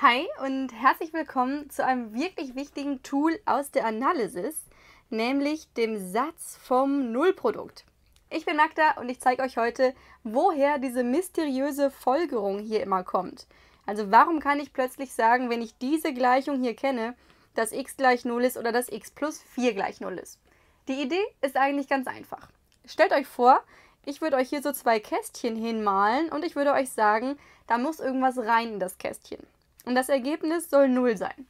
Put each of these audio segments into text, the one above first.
Hi und herzlich willkommen zu einem wirklich wichtigen Tool aus der Analysis, nämlich dem Satz vom Nullprodukt. Ich bin Magda und ich zeige euch heute, woher diese mysteriöse Folgerung hier immer kommt. Also warum kann ich plötzlich sagen, wenn ich diese Gleichung hier kenne, dass x gleich 0 ist oder dass x plus 4 gleich 0 ist. Die Idee ist eigentlich ganz einfach. Stellt euch vor, ich würde euch hier so zwei Kästchen hinmalen und ich würde euch sagen, da muss irgendwas rein in das Kästchen und das Ergebnis soll 0 sein.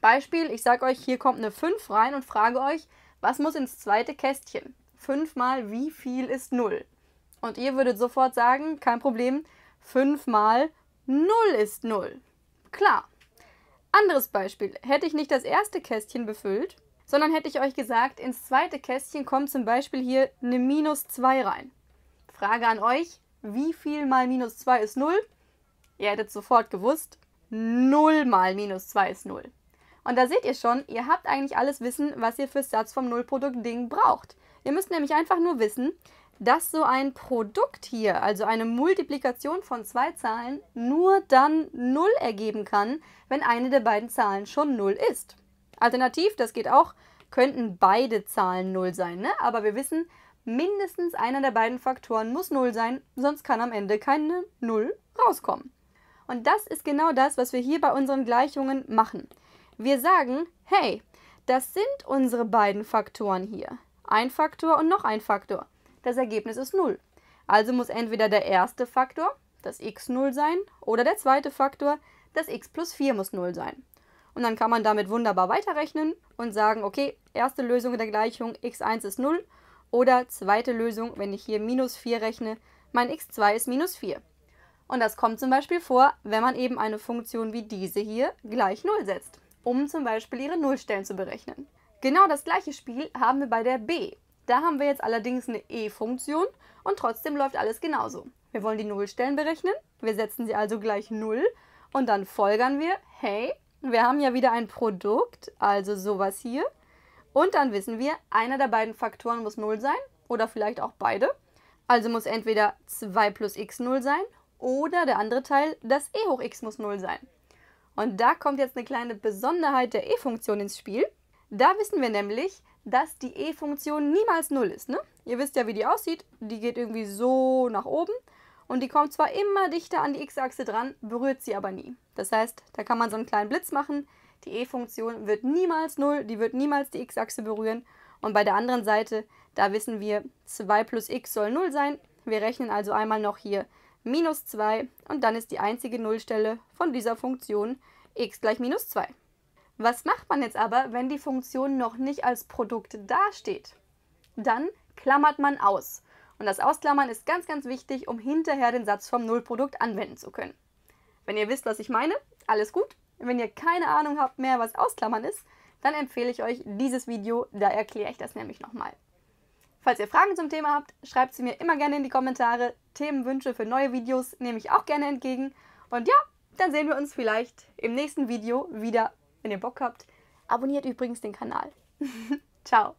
Beispiel, ich sage euch, hier kommt eine 5 rein und frage euch, was muss ins zweite Kästchen? 5 mal wie viel ist 0? Und ihr würdet sofort sagen, kein Problem, 5 mal 0 ist 0. Klar. Anderes Beispiel, hätte ich nicht das erste Kästchen befüllt, sondern hätte ich euch gesagt, ins zweite Kästchen kommt zum Beispiel hier eine minus 2 rein. Frage an euch, wie viel mal minus 2 ist 0? Ihr hättet sofort gewusst, 0 mal minus 2 ist 0. Und da seht ihr schon, ihr habt eigentlich alles Wissen, was ihr fürs Satz vom Nullprodukt-Ding braucht. Ihr müsst nämlich einfach nur wissen, dass so ein Produkt hier, also eine Multiplikation von zwei Zahlen, nur dann 0 ergeben kann, wenn eine der beiden Zahlen schon 0 ist. Alternativ, das geht auch, könnten beide Zahlen 0 sein, ne? aber wir wissen, mindestens einer der beiden Faktoren muss 0 sein, sonst kann am Ende keine 0 rauskommen. Und das ist genau das, was wir hier bei unseren Gleichungen machen. Wir sagen, hey, das sind unsere beiden Faktoren hier. Ein Faktor und noch ein Faktor. Das Ergebnis ist 0. Also muss entweder der erste Faktor, das x 0 sein, oder der zweite Faktor, das x plus 4 muss 0 sein. Und dann kann man damit wunderbar weiterrechnen und sagen, okay, erste Lösung der Gleichung x1 ist 0 oder zweite Lösung, wenn ich hier minus 4 rechne, mein x2 ist minus 4. Und das kommt zum Beispiel vor, wenn man eben eine Funktion wie diese hier gleich 0 setzt, um zum Beispiel ihre Nullstellen zu berechnen. Genau das gleiche Spiel haben wir bei der b. Da haben wir jetzt allerdings eine e-Funktion und trotzdem läuft alles genauso. Wir wollen die Nullstellen berechnen, wir setzen sie also gleich 0 und dann folgern wir, hey, wir haben ja wieder ein Produkt, also sowas hier. Und dann wissen wir, einer der beiden Faktoren muss 0 sein oder vielleicht auch beide. Also muss entweder 2 plus x 0 sein oder der andere Teil, das e hoch x muss 0 sein. Und da kommt jetzt eine kleine Besonderheit der e-Funktion ins Spiel. Da wissen wir nämlich, dass die e-Funktion niemals 0 ist. Ne? Ihr wisst ja, wie die aussieht. Die geht irgendwie so nach oben und die kommt zwar immer dichter an die x-Achse dran, berührt sie aber nie. Das heißt, da kann man so einen kleinen Blitz machen. Die e-Funktion wird niemals 0, die wird niemals die x-Achse berühren. Und bei der anderen Seite, da wissen wir, 2 plus x soll 0 sein. Wir rechnen also einmal noch hier minus 2 und dann ist die einzige Nullstelle von dieser Funktion x gleich minus 2. Was macht man jetzt aber, wenn die Funktion noch nicht als Produkt dasteht? Dann klammert man aus. Und das Ausklammern ist ganz, ganz wichtig, um hinterher den Satz vom Nullprodukt anwenden zu können. Wenn ihr wisst, was ich meine, alles gut. Wenn ihr keine Ahnung habt mehr, was Ausklammern ist, dann empfehle ich euch dieses Video, da erkläre ich das nämlich nochmal. Falls ihr Fragen zum Thema habt, schreibt sie mir immer gerne in die Kommentare. Themenwünsche für neue Videos nehme ich auch gerne entgegen. Und ja, dann sehen wir uns vielleicht im nächsten Video wieder, wenn ihr Bock habt. Abonniert übrigens den Kanal. Ciao.